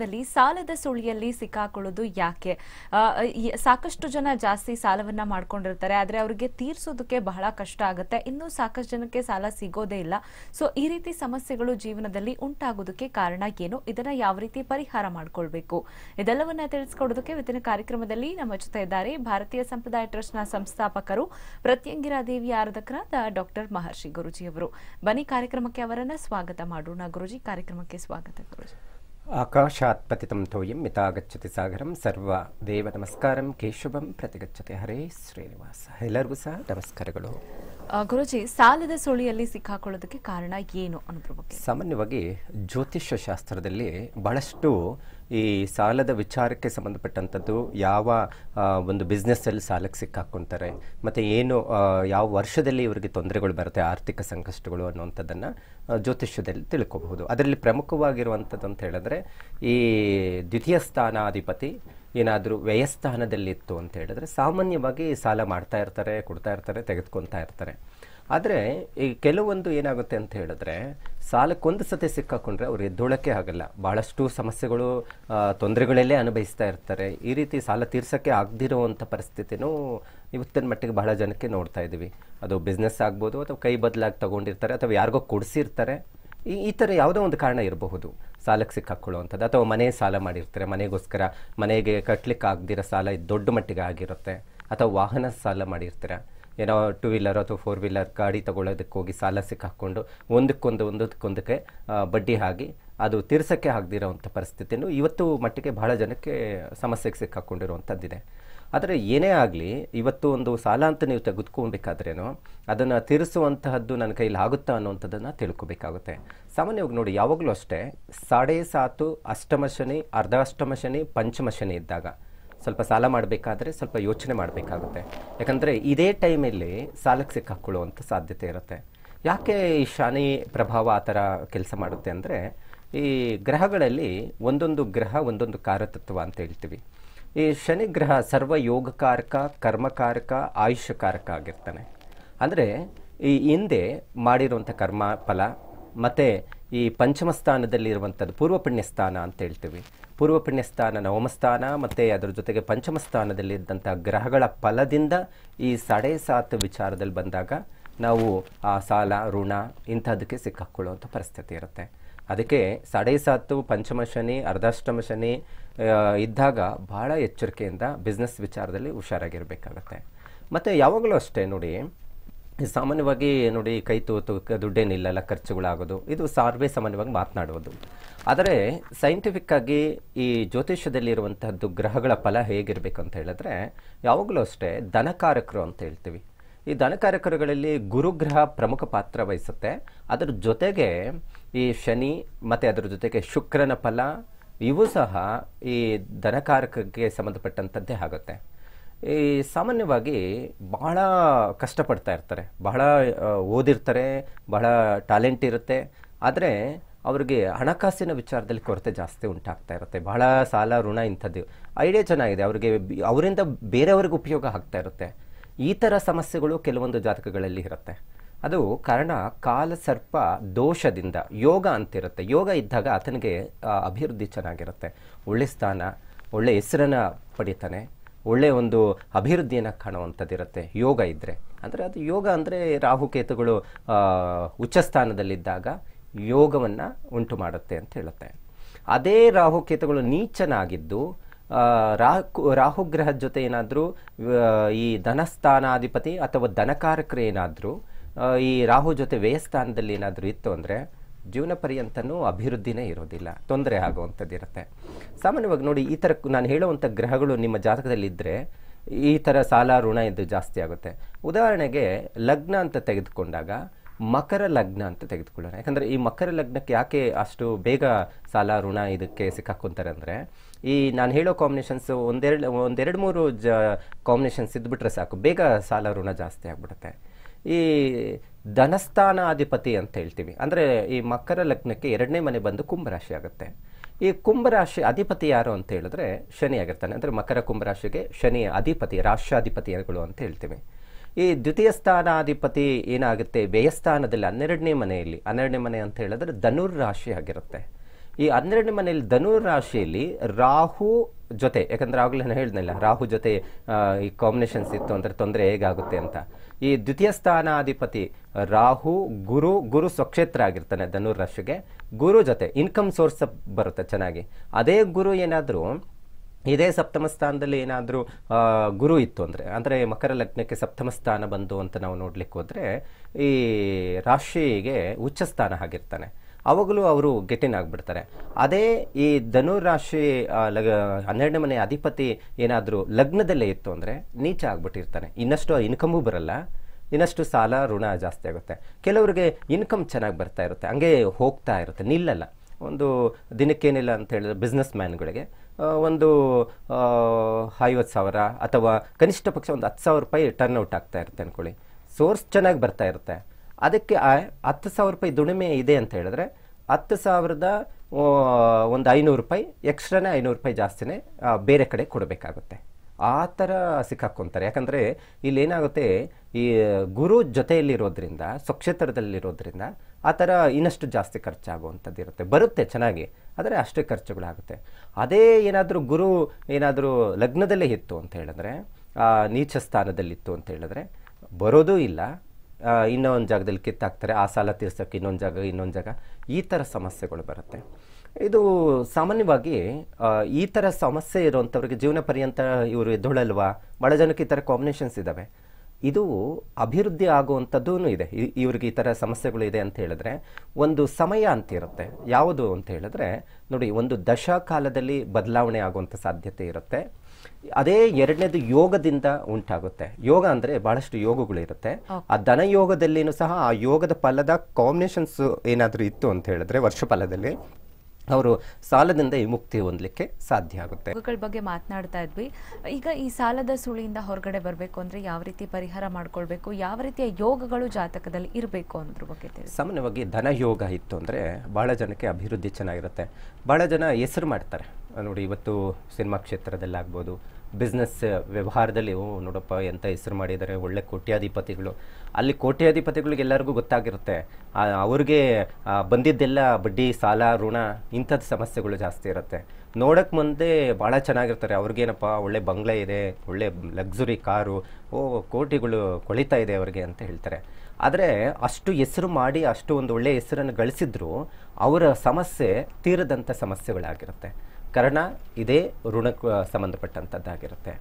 ದಲ್ಲಿ ಸಾಲದ ಸುಳಿಯಲ್ಲಿ ಸಿಕ್ಕಾಕೊಳ್ಳೋದು ಯಾಕೆ ಸಾಕಷ್ಟು ಜನ ಜಾಸ್ತಿ ಸಾಲವನ್ನ ಮಾಡ್ಕೊಂಡಿರ್ತಾರೆ ಆದ್ರೆ ಅವರಿಗೆ ತೀರ್ಸೋದಕ್ಕೆ ಬಹಳ ಕಷ್ಟ ಆಗುತ್ತೆ ಇನ್ನೂ ಸಾಕಷ್ಟು ಜನಕ್ಕೆ ಸಾಲ ಸಿಗೋದೇ ಇಲ್ಲ ಸೊ ಈ ರೀತಿ ಸಮಸ್ಯೆಗಳು ಜೀವನದಲ್ಲಿ ಉಂಟಾಗೋದಕ್ಕೆ ಕಾರಣ ಏನು ಇದನ್ನ ಯಾವ ರೀತಿ ಪರಿಹಾರ ಮಾಡ್ಕೊಳ್ಬೇಕು ಇದೆಲ್ಲವನ್ನ ತಿಳಿಸ್ಕೊಡೋದಕ್ಕೆ ಇವತ್ತಿನ ಕಾರ್ಯಕ್ರಮದಲ್ಲಿ ನಮ್ಮ ಜೊತೆ ಇದ್ದಾರೆ ಭಾರತೀಯ ಸಂಪ್ರದಾಯ ಟ್ರಸ್ಟ್ನ ಸಂಸ್ಥಾಪಕರು ಪ್ರತ್ಯಂಗಿರಾ ದೇವಿ ಆರಾಧಕರಾದ ಡಾಕ್ಟರ್ ಮಹರ್ಷಿ ಗುರುಜಿ ಅವರು ಬನ್ನಿ ಕಾರ್ಯಕ್ರಮಕ್ಕೆ ಅವರನ್ನ ಸ್ವಾಗತ ಮಾಡೋಣ ಗುರುಜಿ ಕಾರ್ಯಕ್ರಮಕ್ಕೆ ಸ್ವಾಗತ ಗುರುಜಿ ಆಕಾಶಾತ್ पतितं तोयं ಸಾಗರಂ ಸರ್ವ ದೇವ ನಮಸ್ಕಾರಂ ಕೇಶವಂ ಪ್ರತಿಗಚ್ಚತೆ ಹರೇ ಶ್ರೀನಿವಾಸ ಎಲ್ಲರಿಗೂ ಸಹ ನಮಸ್ಕಾರಗಳು ಗುರುಜಿ ಸಾಲದ ಸುಳಿಯಲ್ಲಿ ಸಿಕ್ಕಾಕೊಳ್ಳೋದಕ್ಕೆ ಕಾರಣ ಏನು ಅನ್ನೋದ್ರ ಬಗ್ಗೆ ಸಾಮಾನ್ಯವಾಗಿ ಜ್ಯೋತಿಷ್ಯ ಶಾಸ್ತ್ರದಲ್ಲಿ ಬಹಳಷ್ಟು ಈ ಸಾಲದ ವಿಚಾರಕ್ಕೆ ಸಂಬಂಧಪಟ್ಟಂಥದ್ದು ಯಾವ ಒಂದು ಬಿಸ್ನೆಸ್ಸಲ್ಲಿ ಸಾಲಕ್ಕೆ ಸಿಕ್ಕಾಕ್ಕೊಂತಾರೆ ಮತ್ತು ಏನು ಯಾವ ವರ್ಷದಲ್ಲಿ ಇವರಿಗೆ ತೊಂದರೆಗಳು ಬರುತ್ತೆ ಆರ್ಥಿಕ ಸಂಕಷ್ಟಗಳು ಅನ್ನುವಂಥದ್ದನ್ನು ಜ್ಯೋತಿಷ್ಯದಲ್ಲಿ ತಿಳ್ಕೊಬಹುದು ಅದರಲ್ಲಿ ಪ್ರಮುಖವಾಗಿರುವಂಥದ್ದು ಅಂತ ಹೇಳಿದ್ರೆ ಈ ದ್ವಿತೀಯ ಸ್ಥಾನಾಧಿಪತಿ ಏನಾದರೂ ವ್ಯಯಸ್ಥಾನದಲ್ಲಿತ್ತು ಅಂತ ಹೇಳಿದ್ರೆ ಸಾಮಾನ್ಯವಾಗಿ ಸಾಲ ಮಾಡ್ತಾ ಇರ್ತಾರೆ ಕೊಡ್ತಾ ಇರ್ತಾರೆ ತೆಗೆದುಕೊಳ್ತಾ ಇರ್ತಾರೆ ಆದರೆ ಈ ಕೆಲವೊಂದು ಏನಾಗುತ್ತೆ ಅಂತ ಹೇಳಿದ್ರೆ ಸಾಲಕ್ಕೊಂದು ಸತಿ ಸಿಕ್ಕಾಕೊಂಡ್ರೆ ಅವ್ರು ಎದ್ದೊಳಕ್ಕೆ ಆಗಲ್ಲ ಭಾಳಷ್ಟು ಸಮಸ್ಯೆಗಳು ತೊಂದರೆಗಳಲ್ಲೇ ಅನುಭವಿಸ್ತಾ ಇರ್ತಾರೆ ಈ ರೀತಿ ಸಾಲ ತೀರ್ಸೋಕ್ಕೆ ಆಗದಿರುವಂಥ ಪರಿಸ್ಥಿತಿನೂ ಇವತ್ತಿನ ಮಟ್ಟಿಗೆ ಬಹಳ ಜನಕ್ಕೆ ನೋಡ್ತಾ ಇದ್ದೀವಿ ಅದು ಬಿಸ್ನೆಸ್ ಆಗ್ಬೋದು ಅಥವಾ ಕೈ ಬದಲಾಗಿ ತೊಗೊಂಡಿರ್ತಾರೆ ಅಥವಾ ಯಾರಿಗೋ ಕೊಡಿಸಿರ್ತಾರೆ ಈ ಈ ಥರ ಯಾವುದೋ ಒಂದು ಕಾರಣ ಇರಬಹುದು ಸಾಲಕ್ಕೆ ಸಿಕ್ಕಾಕೊಳ್ಳುವಂಥದ್ದು ಅಥವಾ ಮನೆ ಸಾಲ ಮಾಡಿರ್ತಾರೆ ಮನೆಗೋಸ್ಕರ ಮನೆಗೆ ಕಟ್ಟಲಿಕ್ಕೆ ಆಗದಿರೋ ಸಾಲ ದೊಡ್ಡ ಮಟ್ಟಿಗೆ ಆಗಿರುತ್ತೆ ಅಥವಾ ವಾಹನ ಸಾಲ ಮಾಡಿರ್ತಾರೆ ಏನೋ ಟೂ ವೀಲರ್ ಅಥವಾ ಫೋರ್ ವೀಲರ್ ಗಾಡಿ ತೊಗೊಳೋದಕ್ಕೆ ಹೋಗಿ ಸಾಲ ಸಿಕ್ಕಾಕ್ಕೊಂಡು ಒಂದಕ್ಕೊಂದು ಒಂದಕ್ಕೊಂದಕ್ಕೆ ಬಡ್ಡಿ ಹಾಕಿ ಅದು ತೀರ್ಸೋಕ್ಕೆ ಆಗದಿರೋವಂಥ ಪರಿಸ್ಥಿತಿಯೂ ಇವತ್ತು ಮಟ್ಟಿಗೆ ಬಹಳ ಜನಕ್ಕೆ ಸಮಸ್ಯೆಗೆ ಸಿಕ್ಕಾಕ್ಕೊಂಡಿರುವಂಥದ್ದಿದೆ ಆದರೆ ಏನೇ ಆಗಲಿ ಇವತ್ತು ಒಂದು ಸಾಲ ಅಂತ ನೀವು ತೆಗೆದುಕೊಬೇಕಾದ್ರೇನೋ ಅದನ್ನು ತೀರಿಸುವಂತಹದ್ದು ನನ್ನ ಕೈಲಿ ಆಗುತ್ತಾ ಅನ್ನುವಂಥದ್ದನ್ನು ತಿಳ್ಕೊಬೇಕಾಗುತ್ತೆ ಸಾಮಾನ್ಯವಾಗಿ ನೋಡಿ ಯಾವಾಗಲೂ ಅಷ್ಟೇ ಸಾಡೆ ಸಾತು ಅಷ್ಟಮ ಶನಿ ಅಷ್ಟಮ ಶನಿ ಪಂಚಮ ಶನಿ ಇದ್ದಾಗ ಸ್ವಲ್ಪ ಸಾಲ ಮಾಡಬೇಕಾದ್ರೆ ಸ್ವಲ್ಪ ಯೋಚನೆ ಮಾಡಬೇಕಾಗುತ್ತೆ ಯಾಕಂದರೆ ಇದೇ ಟೈಮಲ್ಲಿ ಸಾಲಕ್ಕೆ ಸಿಕ್ಕಾಕೊಳ್ಳುವಂಥ ಸಾಧ್ಯತೆ ಇರುತ್ತೆ ಯಾಕೆ ಈ ಶನಿ ಪ್ರಭಾವ ಆ ಥರ ಕೆಲಸ ಮಾಡುತ್ತೆ ಅಂದರೆ ಈ ಗ್ರಹಗಳಲ್ಲಿ ಒಂದೊಂದು ಗ್ರಹ ಒಂದೊಂದು ಕಾರತತ್ವ ಅಂತ ಹೇಳ್ತೀವಿ ಈ ಶನಿ ಗ್ರಹ ಸರ್ವ ಯೋಗಕಾರಕ ಕರ್ಮಕಾರಕ ಆಯುಷ್ಯಕಾರಕ ಆಗಿರ್ತಾನೆ ಅಂದರೆ ಈ ಹಿಂದೆ ಮಾಡಿರುವಂಥ ಕರ್ಮ ಫಲ ಮತ್ತು ಈ ಪಂಚಮ ಸ್ಥಾನದಲ್ಲಿರುವಂಥದ್ದು ಪೂರ್ವ ಪುಣ್ಯಸ್ಥಾನ ಅಂತ ಹೇಳ್ತೀವಿ ಪೂರ್ವ ಪುಣ್ಯಸ್ಥಾನ ನವಮಸ್ಥಾನ ಮತ್ತು ಅದರ ಜೊತೆಗೆ ಪಂಚಮ ಇದ್ದಂಥ ಗ್ರಹಗಳ ಫಲದಿಂದ ಈ ಸಡೇ ಸಾತ್ ವಿಚಾರದಲ್ಲಿ ಬಂದಾಗ ನಾವು ಆ ಸಾಲ ಋಣ ಇಂಥದಕ್ಕೆ ಸಿಕ್ಕಾಕ್ಕೊಳ್ಳುವಂಥ ಪರಿಸ್ಥಿತಿ ಇರುತ್ತೆ ಅದಕ್ಕೆ ಸಡೆ ಸಾತು ಪಂಚಮ ಶನಿ ಅರ್ಧಾಷ್ಟಮ ಶನಿ ಇದ್ದಾಗ ಭಾಳ ಎಚ್ಚರಿಕೆಯಿಂದ ಬಿಸ್ನೆಸ್ ವಿಚಾರದಲ್ಲಿ ಹುಷಾರಾಗಿರಬೇಕಾಗತ್ತೆ ಮತ್ತು ಯಾವಾಗಲೂ ಅಷ್ಟೇ ನೋಡಿ ಸಾಮಾನ್ಯವಾಗಿ ನೋಡಿ ಕೈ ದುಡ್ಡೇನಿಲ್ಲ ದುಡ್ಡೇನಿಲ್ಲಲ್ಲ ಖರ್ಚುಗಳಾಗೋದು ಇದು ಸಾರ್ವೇ ಸಾಮಾನ್ಯವಾಗಿ ಮಾತನಾಡೋದು ಆದರೆ ಸೈಂಟಿಫಿಕ್ಕಾಗಿ ಈ ಜ್ಯೋತಿಷ್ಯದಲ್ಲಿರುವಂಥದ್ದು ಗ್ರಹಗಳ ಫಲ ಹೇಗಿರಬೇಕು ಅಂತ ಹೇಳಿದ್ರೆ ಯಾವಾಗಲೂ ಅಷ್ಟೇ ದನಕಾರಕರು ಅಂತ ಹೇಳ್ತೀವಿ ಈ ದನಕಾರಕರುಗಳಲ್ಲಿ ಗುರುಗ್ರಹ ಪ್ರಮುಖ ಪಾತ್ರ ವಹಿಸುತ್ತೆ ಅದರ ಜೊತೆಗೆ ಈ ಶನಿ ಮತ್ತು ಅದರ ಜೊತೆಗೆ ಶುಕ್ರನ ಫಲ ಇವು ಸಹ ಈ ದನಕಾರಕಕ್ಕೆ ಸಂಬಂಧಪಟ್ಟಂಥದ್ದೇ ಆಗುತ್ತೆ ಈ ಸಾಮಾನ್ಯವಾಗಿ ಬಹಳ ಕಷ್ಟಪಡ್ತಾ ಇರ್ತಾರೆ ಬಹಳ ಓದಿರ್ತಾರೆ ಬಹಳ ಟ್ಯಾಲೆಂಟ್ ಇರುತ್ತೆ ಆದರೆ ಅವ್ರಿಗೆ ಹಣಕಾಸಿನ ವಿಚಾರದಲ್ಲಿ ಕೊರತೆ ಜಾಸ್ತಿ ಉಂಟಾಗ್ತಾ ಇರುತ್ತೆ ಬಹಳ ಸಾಲ ಋಣ ಇಂಥದ್ದು ಐಡಿಯಾ ಚೆನ್ನಾಗಿದೆ ಅವ್ರಿಗೆ ಅವರಿಂದ ಬೇರೆಯವ್ರಿಗೆ ಉಪಯೋಗ ಆಗ್ತಾ ಇರುತ್ತೆ ಈ ಥರ ಸಮಸ್ಯೆಗಳು ಕೆಲವೊಂದು ಜಾತಕಗಳಲ್ಲಿ ಇರುತ್ತೆ ಅದು ಕಾರಣ ಕಾಲಸರ್ಪ ದೋಷದಿಂದ ಯೋಗ ಅಂತಿರುತ್ತೆ ಯೋಗ ಇದ್ದಾಗ ಆತನಿಗೆ ಅಭಿವೃದ್ಧಿ ಚೆನ್ನಾಗಿರುತ್ತೆ ಒಳ್ಳೆ ಸ್ಥಾನ ಒಳ್ಳೆ ಹೆಸರನ್ನು ಪಡಿತಾನೆ ಒಳ್ಳೆಯ ಒಂದು ಅಭಿವೃದ್ಧಿಯನ್ನು ಕಾಣುವಂಥದ್ದಿರುತ್ತೆ ಯೋಗ ಇದ್ದರೆ ಅಂದರೆ ಅದು ಯೋಗ ಅಂದರೆ ರಾಹುಕೇತುಗಳು ಉಚ್ಚ ಸ್ಥಾನದಲ್ಲಿದ್ದಾಗ ಯೋಗವನ್ನು ಉಂಟು ಮಾಡುತ್ತೆ ಅಂತ ಹೇಳುತ್ತೆ ಅದೇ ರಾಹುಕೇತುಗಳು ನೀಚನಾಗಿದ್ದು ರಾಹು ರಾಹುಗ್ರಹದ ಜೊತೆ ಏನಾದರೂ ಈ ಧನಸ್ಥಾನಾಧಿಪತಿ ಅಥವಾ ಧನಕಾರಕರು ಏನಾದರೂ ಈ ರಾಹು ಜೊತೆ ವ್ಯಯಸ್ಥಾನದಲ್ಲಿ ಏನಾದರೂ ಇತ್ತು ಅಂದರೆ ಜೀವನ ಪರ್ಯಂತನೂ ಅಭಿವೃದ್ಧಿನೇ ಇರೋದಿಲ್ಲ ತೊಂದರೆ ಆಗುವಂಥದ್ದಿರುತ್ತೆ ಸಾಮಾನ್ಯವಾಗಿ ನೋಡಿ ಈ ಥರ ನಾನು ಹೇಳುವಂಥ ಗ್ರಹಗಳು ನಿಮ್ಮ ಜಾತಕದಲ್ಲಿದ್ದರೆ ಈ ಥರ ಸಾಲ ಋಣ ಇದು ಜಾಸ್ತಿ ಆಗುತ್ತೆ ಉದಾಹರಣೆಗೆ ಲಗ್ನ ಅಂತ ತೆಗೆದುಕೊಂಡಾಗ ಮಕರ ಲಗ್ನ ಅಂತ ತೆಗೆದುಕೊಳ್ಳೋಣ ಯಾಕಂದರೆ ಈ ಮಕರ ಲಗ್ನಕ್ಕೆ ಯಾಕೆ ಅಷ್ಟು ಬೇಗ ಸಾಲ ಋಣ ಇದಕ್ಕೆ ಸಿಕ್ಕಾಕ್ಕೊಂತಾರೆ ಅಂದರೆ ಈ ನಾನು ಹೇಳೋ ಕಾಂಬಿನೇಷನ್ಸು ಒಂದೆರಡು ಒಂದೆರಡು ಮೂರು ಜ ಕಾಂಬಿನೇಷನ್ಸ್ ಇದ್ಬಿಟ್ರೆ ಸಾಕು ಬೇಗ ಸಾಲ ಋಣ ಜಾಸ್ತಿ ಆಗಿಬಿಡುತ್ತೆ ಈ ಧನಸ್ಥಾನಾಧಿಪತಿ ಅಂತ ಹೇಳ್ತೀವಿ ಅಂದರೆ ಈ ಮಕರ ಲಗ್ನಕ್ಕೆ ಎರಡನೇ ಮನೆ ಬಂದು ಕುಂಭರಾಶಿ ಆಗುತ್ತೆ ಈ ಕುಂಭರಾಶಿ ಅಧಿಪತಿ ಯಾರು ಅಂತ ಹೇಳಿದ್ರೆ ಶನಿ ಆಗಿರ್ತಾನೆ ಅಂದರೆ ಮಕರ ಕುಂಭರಾಶಿಗೆ ಶನಿ ಅಧಿಪತಿ ರಾಷ್ಟ್ರಾಧಿಪತಿಗಳು ಅಂತ ಹೇಳ್ತೀವಿ ಈ ದ್ವಿತೀಯ ಸ್ಥಾನಾಧಿಪತಿ ಏನಾಗುತ್ತೆ ವ್ಯಯಸ್ಥಾನದಲ್ಲಿ ಹನ್ನೆರಡನೇ ಮನೆಯಲ್ಲಿ ಹನ್ನೆರಡನೇ ಮನೆ ಅಂತ ಹೇಳಿದ್ರೆ ಧನುರ್ ರಾಶಿ ಆಗಿರುತ್ತೆ ಈ ಹನ್ನೆರಡನೇ ಮನೆಯಲ್ಲಿ ಧನುರ್ ರಾಶಿಯಲ್ಲಿ ರಾಹು ಜೊತೆ ಯಾಕಂದ್ರೆ ಆಗಲೇ ನಾನು ಹೇಳಿದ್ನಲ್ಲ ರಾಹು ಜೊತೆ ಈ ಕಾಂಬಿನೇಷನ್ಸ್ ಇತ್ತು ಅಂದರೆ ತೊಂದರೆ ಹೇಗಾಗುತ್ತೆ ಅಂತ ಈ ದ್ವಿತೀಯ ಸ್ಥಾನಾಧಿಪತಿ ರಾಹು ಗುರು ಗುರು ಸ್ವಕ್ಷೇತ್ರ ಆಗಿರ್ತಾನೆ ಧನುರ್ ರಾಶಿಗೆ ಗುರು ಜೊತೆ ಇನ್ಕಮ್ ಸೋರ್ಸ್ ಬರುತ್ತೆ ಚೆನ್ನಾಗಿ ಅದೇ ಗುರು ಏನಾದರೂ ಇದೇ ಸಪ್ತಮ ಸ್ಥಾನದಲ್ಲಿ ಏನಾದರೂ ಗುರು ಇತ್ತು ಅಂದರೆ ಅಂದರೆ ಮಕರ ಲಗ್ನಕ್ಕೆ ಸಪ್ತಮ ಸ್ಥಾನ ಬಂದು ಅಂತ ನಾವು ನೋಡಲಿಕ್ಕೆ ಹೋದರೆ ಈ ರಾಶಿಗೆ ಉಚ್ಚ ಸ್ಥಾನ ಆಗಿರ್ತಾನೆ ಅವಾಗಲೂ ಅವರು ಗೆಟ್ಟಿನ ಆಗಿಬಿಡ್ತಾರೆ ಅದೇ ಈ ಧನುರಾಶಿ ಲಗ ಹನ್ನೆರಡನೇ ಮನೆ ಅಧಿಪತಿ ಏನಾದರೂ ಲಗ್ನದಲ್ಲೇ ಇತ್ತು ಅಂದರೆ ನೀಚ ಆಗ್ಬಿಟ್ಟಿರ್ತಾನೆ ಇನ್ನಷ್ಟು ಇನ್ಕಮೂ ಬರಲ್ಲ ಇನ್ನಷ್ಟು ಸಾಲ ಋಣ ಜಾಸ್ತಿ ಆಗುತ್ತೆ ಕೆಲವರಿಗೆ ಇನ್ಕಮ್ ಚೆನ್ನಾಗಿ ಬರ್ತಾ ಇರುತ್ತೆ ಹಂಗೆ ಹೋಗ್ತಾ ಇರುತ್ತೆ ನಿಲ್ಲಲ್ಲ ಒಂದು ದಿನಕ್ಕೇನಿಲ್ಲ ಅಂತ ಹೇಳಿದ್ರೆ ಬಿಸ್ನೆಸ್ ಮ್ಯಾನ್ಗಳಿಗೆ ಒಂದು ಐವತ್ತು ಸಾವಿರ ಅಥವಾ ಕನಿಷ್ಠ ಪಕ್ಷ ಒಂದು ಹತ್ತು ಸಾವಿರ ರೂಪಾಯಿ ಟರ್ನ್ಔಟ್ ಆಗ್ತಾ ಇರುತ್ತೆ ಅಂದ್ಕೊಳ್ಳಿ ಸೋರ್ಸ್ ಚೆನ್ನಾಗಿ ಬರ್ತಾ ಇರುತ್ತೆ ಅದಕ್ಕೆ ಹತ್ತು ಸಾವಿರ ರೂಪಾಯಿ ದುಡಿಮೆ ಇದೆ ಅಂತ ಹೇಳಿದ್ರೆ ಹತ್ತು ಸಾವಿರದ ಒಂದು ಐನೂರು ರೂಪಾಯಿ ಎಕ್ಸ್ಟ್ರಾನೇ ಐನೂರು ರೂಪಾಯಿ ಜಾಸ್ತಿನೇ ಬೇರೆ ಕಡೆ ಕೊಡಬೇಕಾಗುತ್ತೆ ಆ ಥರ ಸಿಕ್ಕಾಕ್ಕೊಂತಾರೆ ಯಾಕಂದರೆ ಇಲ್ಲೇನಾಗುತ್ತೆ ಈ ಗುರು ಜೊತೆಯಲ್ಲಿರೋದ್ರಿಂದ ಸ್ವಕ್ಷೇತ್ರದಲ್ಲಿರೋದ್ರಿಂದ ಆ ಥರ ಇನ್ನಷ್ಟು ಜಾಸ್ತಿ ಖರ್ಚಾಗುವಂಥದ್ದು ಇರುತ್ತೆ ಬರುತ್ತೆ ಚೆನ್ನಾಗಿ ಆದರೆ ಅಷ್ಟೇ ಖರ್ಚುಗಳಾಗುತ್ತೆ ಅದೇ ಏನಾದರೂ ಗುರು ಏನಾದರೂ ಲಗ್ನದಲ್ಲೇ ಇತ್ತು ಅಂತ ಹೇಳಿದ್ರೆ ನೀಚ ಸ್ಥಾನದಲ್ಲಿತ್ತು ಅಂತ ಹೇಳಿದ್ರೆ ಬರೋದೂ ಇಲ್ಲ ಇನ್ನೊಂದು ಜಾಗದಲ್ಲಿ ಕಿತ್ತಾಕ್ತಾರೆ ಆ ಸಾಲ ತೀರ್ಸೋಕ್ಕೆ ಇನ್ನೊಂದು ಜಾಗ ಇನ್ನೊಂದು ಜಾಗ ಈ ಥರ ಸಮಸ್ಯೆಗಳು ಬರುತ್ತೆ ಇದು ಸಾಮಾನ್ಯವಾಗಿ ಈ ಥರ ಸಮಸ್ಯೆ ಇರೋವಂಥವ್ರಿಗೆ ಜೀವನ ಪರ್ಯಂತ ಇವರು ಎದ್ದೊಳಲ್ವಾ ಬಹಳ ಜನಕ್ಕೆ ಈ ಥರ ಕಾಂಬಿನೇಷನ್ಸ್ ಇದ್ದಾವೆ ಇದು ಅಭಿವೃದ್ಧಿ ಆಗುವಂಥದ್ದೂ ಇದೆ ಇವ್ರಿಗೆ ಈ ಥರ ಸಮಸ್ಯೆಗಳು ಇದೆ ಅಂತ ಹೇಳಿದ್ರೆ ಒಂದು ಸಮಯ ಅಂತ ಇರುತ್ತೆ ಯಾವುದು ಅಂತ ಹೇಳಿದ್ರೆ ನೋಡಿ ಒಂದು ದಶಕಾಲದಲ್ಲಿ ಬದಲಾವಣೆ ಆಗುವಂಥ ಸಾಧ್ಯತೆ ಇರುತ್ತೆ ಅದೇ ಎರಡನೇದು ಯೋಗದಿಂದ ಉಂಟಾಗುತ್ತೆ ಯೋಗ ಅಂದರೆ ಬಹಳಷ್ಟು ಇರುತ್ತೆ ಆ ಧನ ಯೋಗದಲ್ಲಿನೂ ಸಹ ಆ ಯೋಗದ ಫಲದ ಕಾಂಬಿನೇಷನ್ಸ್ ಏನಾದರೂ ಇತ್ತು ಅಂತ ಹೇಳಿದ್ರೆ ವರ್ಷ ಫಲದಲ್ಲಿ ಅವರು ಸಾಲದಿಂದ ಈ ಮುಕ್ತಿ ಹೊಂದಲಿಕ್ಕೆ ಸಾಧ್ಯ ಆಗುತ್ತೆ ಬಗ್ಗೆ ಮಾತನಾಡ್ತಾ ಇದ್ವಿ ಈಗ ಈ ಸಾಲದ ಸುಳಿಯಿಂದ ಹೊರಗಡೆ ಬರಬೇಕು ಅಂದರೆ ಯಾವ ರೀತಿ ಪರಿಹಾರ ಮಾಡ್ಕೊಳ್ಬೇಕು ಯಾವ ರೀತಿಯ ಯೋಗಗಳು ಜಾತಕದಲ್ಲಿ ಇರಬೇಕು ಅನ್ನೋದ್ರ ಬಗ್ಗೆ ಸಾಮಾನ್ಯವಾಗಿ ಧನ ಯೋಗ ಇತ್ತು ಅಂದರೆ ಭಾಳ ಜನಕ್ಕೆ ಅಭಿವೃದ್ಧಿ ಚೆನ್ನಾಗಿರುತ್ತೆ ಭಾಳ ಜನ ಹೆಸರು ಮಾಡ್ತಾರೆ ನೋಡಿ ಇವತ್ತು ಸಿನಿಮಾ ಕ್ಷೇತ್ರದಲ್ಲಾಗ್ಬೋದು ಬಿಸ್ನೆಸ್ ವ್ಯವಹಾರದಲ್ಲಿ ಓ ನೋಡಪ್ಪ ಎಂಥ ಹೆಸರು ಮಾಡಿದ್ದಾರೆ ಒಳ್ಳೆ ಕೋಟ್ಯಾಧಿಪತಿಗಳು ಅಲ್ಲಿ ಕೋಟ್ಯಾಧಿಪತಿಗಳಿಗೆ ಎಲ್ಲರಿಗೂ ಗೊತ್ತಾಗಿರುತ್ತೆ ಅವ್ರಿಗೆ ಬಂದಿದ್ದೆಲ್ಲ ಬಡ್ಡಿ ಸಾಲ ಋಣ ಇಂಥದ್ದು ಸಮಸ್ಯೆಗಳು ಜಾಸ್ತಿ ಇರುತ್ತೆ ನೋಡೋಕೆ ಮುಂದೆ ಭಾಳ ಚೆನ್ನಾಗಿರ್ತಾರೆ ಅವ್ರಿಗೇನಪ್ಪ ಒಳ್ಳೆ ಬಂಗ್ಲೆ ಇದೆ ಒಳ್ಳೆ ಲಕ್ಸುರಿ ಕಾರು ಓ ಕೋಟಿಗಳು ಕೊಳಿತಾ ಇದೆ ಅವ್ರಿಗೆ ಅಂತ ಹೇಳ್ತಾರೆ ಆದರೆ ಅಷ್ಟು ಹೆಸರು ಮಾಡಿ ಅಷ್ಟು ಒಂದು ಒಳ್ಳೆಯ ಹೆಸರನ್ನು ಗಳಿಸಿದ್ರು ಅವರ ಸಮಸ್ಯೆ ತೀರದಂಥ ಸಮಸ್ಯೆಗಳಾಗಿರುತ್ತೆ ಕಾರಣ ಇದೇ ಋಣಕ್ಕೆ ಸಂಬಂಧಪಟ್ಟಂಥದ್ದಾಗಿರುತ್ತೆ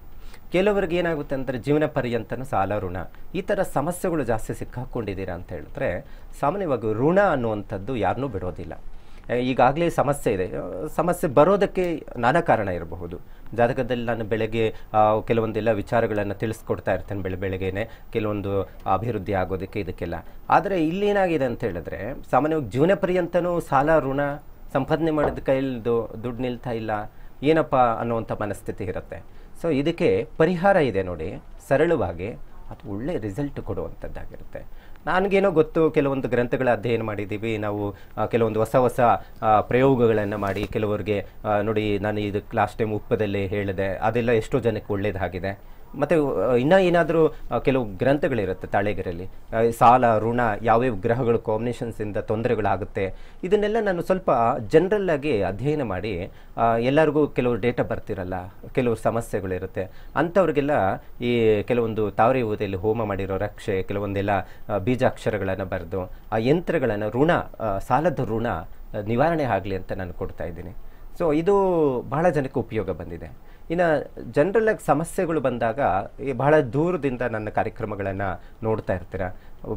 ಕೆಲವರಿಗೆ ಏನಾಗುತ್ತೆ ಅಂದರೆ ಜೀವನ ಪರ್ಯಂತನೂ ಸಾಲ ಋಣ ಈ ಥರ ಸಮಸ್ಯೆಗಳು ಜಾಸ್ತಿ ಸಿಕ್ಕಾಕ್ಕೊಂಡಿದ್ದೀರಾ ಅಂತ ಹೇಳಿದ್ರೆ ಸಾಮಾನ್ಯವಾಗಿ ಋಣ ಅನ್ನುವಂಥದ್ದು ಯಾರನ್ನೂ ಬಿಡೋದಿಲ್ಲ ಈಗಾಗಲೇ ಸಮಸ್ಯೆ ಇದೆ ಸಮಸ್ಯೆ ಬರೋದಕ್ಕೆ ನಾನಾ ಕಾರಣ ಇರಬಹುದು ಜಾತಕದಲ್ಲಿ ನಾನು ಬೆಳಗ್ಗೆ ಕೆಲವೊಂದೆಲ್ಲ ವಿಚಾರಗಳನ್ನು ತಿಳಿಸ್ಕೊಡ್ತಾ ಇರ್ತೇನೆ ಬೆಳೆ ಬೆಳಗ್ಗೆನೆ ಕೆಲವೊಂದು ಅಭಿವೃದ್ಧಿ ಆಗೋದಕ್ಕೆ ಇದಕ್ಕೆಲ್ಲ ಆದರೆ ಇಲ್ಲೇನಾಗಿದೆ ಅಂತ ಹೇಳಿದ್ರೆ ಸಾಮಾನ್ಯವಾಗಿ ಜೀವನ ಪರ್ಯಂತನೂ ಸಾಲ ಋಣ ಸಂಪಾದನೆ ಮಾಡಿದ ಕೈಯಲ್ಲಿ ದುಡ್ಡು ನಿಲ್ತಾ ಇಲ್ಲ ಏನಪ್ಪ ಅನ್ನುವಂಥ ಮನಸ್ಥಿತಿ ಇರುತ್ತೆ ಸೊ ಇದಕ್ಕೆ ಪರಿಹಾರ ಇದೆ ನೋಡಿ ಸರಳವಾಗಿ ಅದು ಒಳ್ಳೆ ರಿಸಲ್ಟ್ ಕೊಡುವಂಥದ್ದಾಗಿರುತ್ತೆ ನನಗೇನೋ ಗೊತ್ತು ಕೆಲವೊಂದು ಗ್ರಂಥಗಳ ಅಧ್ಯಯನ ಮಾಡಿದ್ದೀವಿ ನಾವು ಕೆಲವೊಂದು ಹೊಸ ಹೊಸ ಪ್ರಯೋಗಗಳನ್ನು ಮಾಡಿ ಕೆಲವರಿಗೆ ನೋಡಿ ನಾನು ಇದಕ್ಕೆ ಲಾಸ್ಟ್ ಟೈಮ್ ಉಪ್ಪದಲ್ಲಿ ಹೇಳಿದೆ ಅದೆಲ್ಲ ಎಷ್ಟೋ ಜನಕ್ಕೆ ಒಳ್ಳೇದಾಗಿದೆ ಮತ್ತು ಇನ್ನೂ ಏನಾದರೂ ಕೆಲವು ಗ್ರಂಥಗಳಿರುತ್ತೆ ತಾಳೆಗರಲ್ಲಿ ಸಾಲ ಋಣ ಯಾವ್ಯಾವ ಗ್ರಹಗಳು ಕಾಂಬಿನೇಷನ್ಸಿಂದ ತೊಂದರೆಗಳಾಗುತ್ತೆ ಇದನ್ನೆಲ್ಲ ನಾನು ಸ್ವಲ್ಪ ಜನರಲ್ಲಾಗಿ ಅಧ್ಯಯನ ಮಾಡಿ ಎಲ್ಲರಿಗೂ ಕೆಲವು ಡೇಟಾ ಬರ್ತಿರಲ್ಲ ಕೆಲವು ಸಮಸ್ಯೆಗಳಿರುತ್ತೆ ಅಂಥವ್ರಿಗೆಲ್ಲ ಈ ಕೆಲವೊಂದು ತಾವರೆ ಊದೆಯಲ್ಲಿ ಹೋಮ ಮಾಡಿರೋ ರಕ್ಷೆ ಕೆಲವೊಂದೆಲ್ಲ ಬೀಜಾಕ್ಷರಗಳನ್ನು ಬರೆದು ಆ ಯಂತ್ರಗಳನ್ನು ಋಣ ಸಾಲದ ಋಣ ನಿವಾರಣೆ ಆಗಲಿ ಅಂತ ನಾನು ಕೊಡ್ತಾ ಇದ್ದೀನಿ ಸೊ ಇದು ಬಹಳ ಜನಕ್ಕೆ ಉಪಯೋಗ ಬಂದಿದೆ ಇನ್ನು ಆಗಿ ಸಮಸ್ಯೆಗಳು ಬಂದಾಗ ಈ ಬಹಳ ದೂರದಿಂದ ನನ್ನ ಕಾರ್ಯಕ್ರಮಗಳನ್ನು ನೋಡ್ತಾ ಇರ್ತೀರ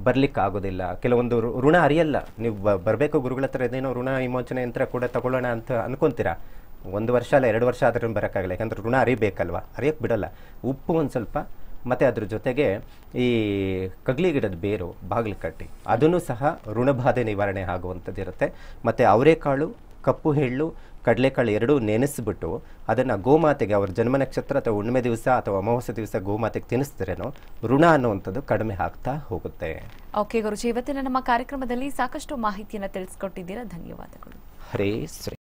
ಬರ್ಲಿಕ್ಕೆ ಆಗೋದಿಲ್ಲ ಕೆಲವೊಂದು ಋಣ ಅರಿಯಲ್ಲ ನೀವು ಬರಬೇಕು ಗುರುಗಳ ಹತ್ರ ಇದೇನೋ ಋಣ ವಿಮೋಚನೆ ಯಂತ್ರ ಕೂಡ ತಗೊಳ್ಳೋಣ ಅಂತ ಅನ್ಕೊಂತೀರಾ ಒಂದು ವರ್ಷ ಅಲ್ಲ ಎರಡು ವರ್ಷ ಆದ್ರೂ ಬರೋಕ್ಕಾಗಲ್ಲ ಯಾಕಂದ್ರೆ ಋಣ ಅರಿಬೇಕಲ್ವ ಅರಿಯಕ್ಕೆ ಬಿಡಲ್ಲ ಉಪ್ಪು ಒಂದು ಸ್ವಲ್ಪ ಮತ್ತು ಅದ್ರ ಜೊತೆಗೆ ಈ ಕಗ್ಲಿ ಗಿಡದ ಬೇರು ಬಾಗಿಲು ಕಟ್ಟಿ ಅದನ್ನು ಸಹ ಋಣಬಾಧೆ ನಿವಾರಣೆ ಆಗುವಂಥದ್ದಿರುತ್ತೆ ಇರುತ್ತೆ ಮತ್ತು ಅವರೇಕಾಳು ಕಪ್ಪು ಹೆಳ್ಳು ಕಡಲೆಕಾಳು ಎರಡೂ ನೆನೆಸಿಬಿಟ್ಟು ಅದನ್ನು ಗೋಮಾತೆಗೆ ಅವರ ಜನ್ಮ ನಕ್ಷತ್ರ ಅಥವಾ ಹುಣ್ಣಿಮೆ ದಿವಸ ಅಥವಾ ಅಮಾವಾಸ್ಯ ದಿವಸ ಗೋಮಾತೆಗೆ ತಿನ್ನಿಸಿದ್ರೇನೋ ಋಣ ಅನ್ನುವಂಥದ್ದು ಕಡಿಮೆ ಆಗ್ತಾ ಹೋಗುತ್ತೆ ಓಕೆ ಗುರುಜಿ ಇವತ್ತಿನ ನಮ್ಮ ಕಾರ್ಯಕ್ರಮದಲ್ಲಿ ಸಾಕಷ್ಟು ಮಾಹಿತಿಯನ್ನು ತಿಳಿಸ್ಕೊಟ್ಟಿದ್ದೀರಾ ಧನ್ಯವಾದಗಳು ಹರೇ ಶ್ರೀ